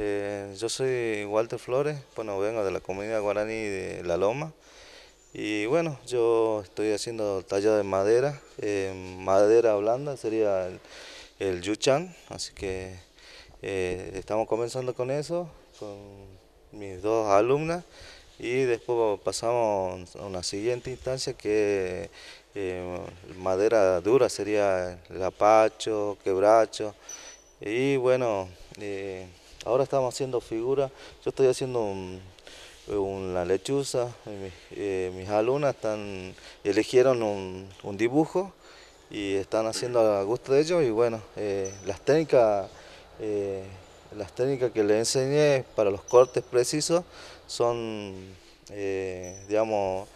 Eh, yo soy Walter Flores, bueno, vengo de la comunidad guaraní de La Loma. Y bueno, yo estoy haciendo tallado de madera, eh, madera blanda sería el, el, yuchan, así que eh, estamos comenzando con eso, con mis dos alumnas, y después pasamos a una siguiente instancia que madera dura sería el apacho, quebracho, y bueno, Ahora estamos haciendo figuras, yo estoy haciendo una lechuza, eh, eh, mis, alumnas están, eligieron un, dibujo y están haciendo a gusto de ellos y bueno, eh, las técnicas... las técnicas que les enseñé para los cortes precisos son, digamos,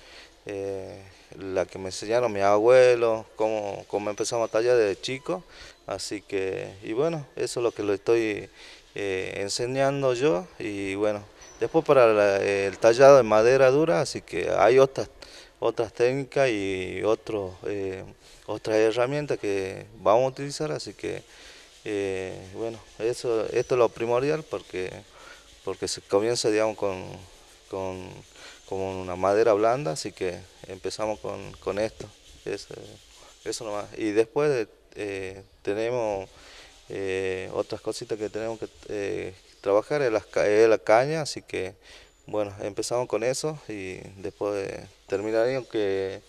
la que me enseñaron mis abuelos, cómo, cómo empezamos a tallar desde chico. Así que, y bueno, eso es lo que lo estoy eh, enseñando yo y bueno, después para el tallado de madera dura, así que hay otras, otras técnicas y otros, eh, otras herramientas que vamos a utilizar, así que eh, bueno, eso, esto es lo primordial porque, porque se comienza digamos con, con, una madera blanda, así que empezamos con, con esto, eso, eso nomás. Y después tenemos eh, otras cositas que tenemos que eh, trabajar es la, caña, así que bueno, empezamos con eso y después terminaríamos que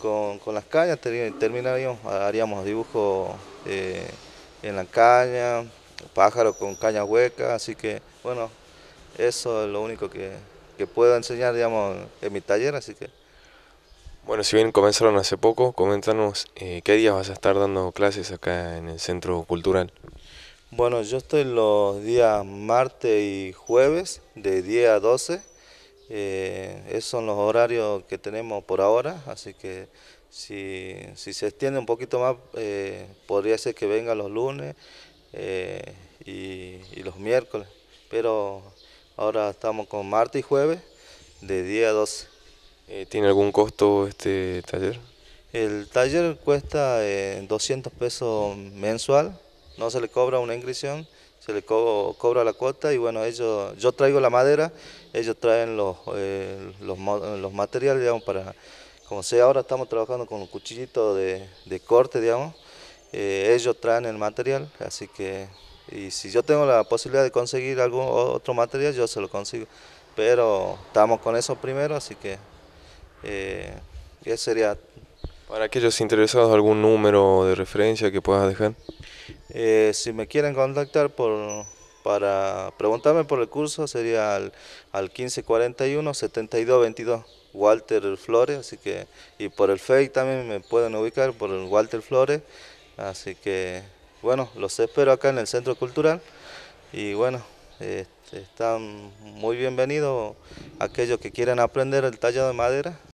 con, las cañas terminaríamos, haríamos dibujos eh, en la caña, pájaro con caña hueca, así que bueno, eso es lo único que, que puedo enseñar digamos, en mi taller, así que... Bueno, si bien comenzaron hace poco, coméntanos eh, qué días vas a estar dando clases acá en el Centro Cultural. Bueno, yo estoy los días martes y jueves de 10 a 12. Eh, esos son los horarios que tenemos por ahora, así que si, se extiende un poquito más, eh, podría ser que venga los lunes y, y, los miércoles, pero ahora estamos con martes y jueves de 10 a 12. Eh, ¿Tiene algún costo este taller? El taller cuesta 200 eh, pesos mensual, no se le cobra una inscripción, se le cobra la cuota y bueno, ellos, yo traigo la madera, ellos traen los, eh, los, materiales, digamos, para, como sea, ahora estamos trabajando con un cuchillito de, corte, digamos, ellos traen el material, así que, y si yo tengo la posibilidad de conseguir algún otro material, yo se lo consigo, pero estamos con eso primero, así que eh, sería. Para aquellos interesados, ¿algún número de referencia que puedas dejar? Eh, si me quieren contactar por, para preguntarme por el curso, sería al, al 1541-7222, Walter Flores. Así que, y por el Facebook también me pueden ubicar por el Walter Flores. Así que, bueno, los espero acá en el Centro Cultural. Y bueno, este, están muy bienvenidos aquellos que quieran aprender el tallado de madera.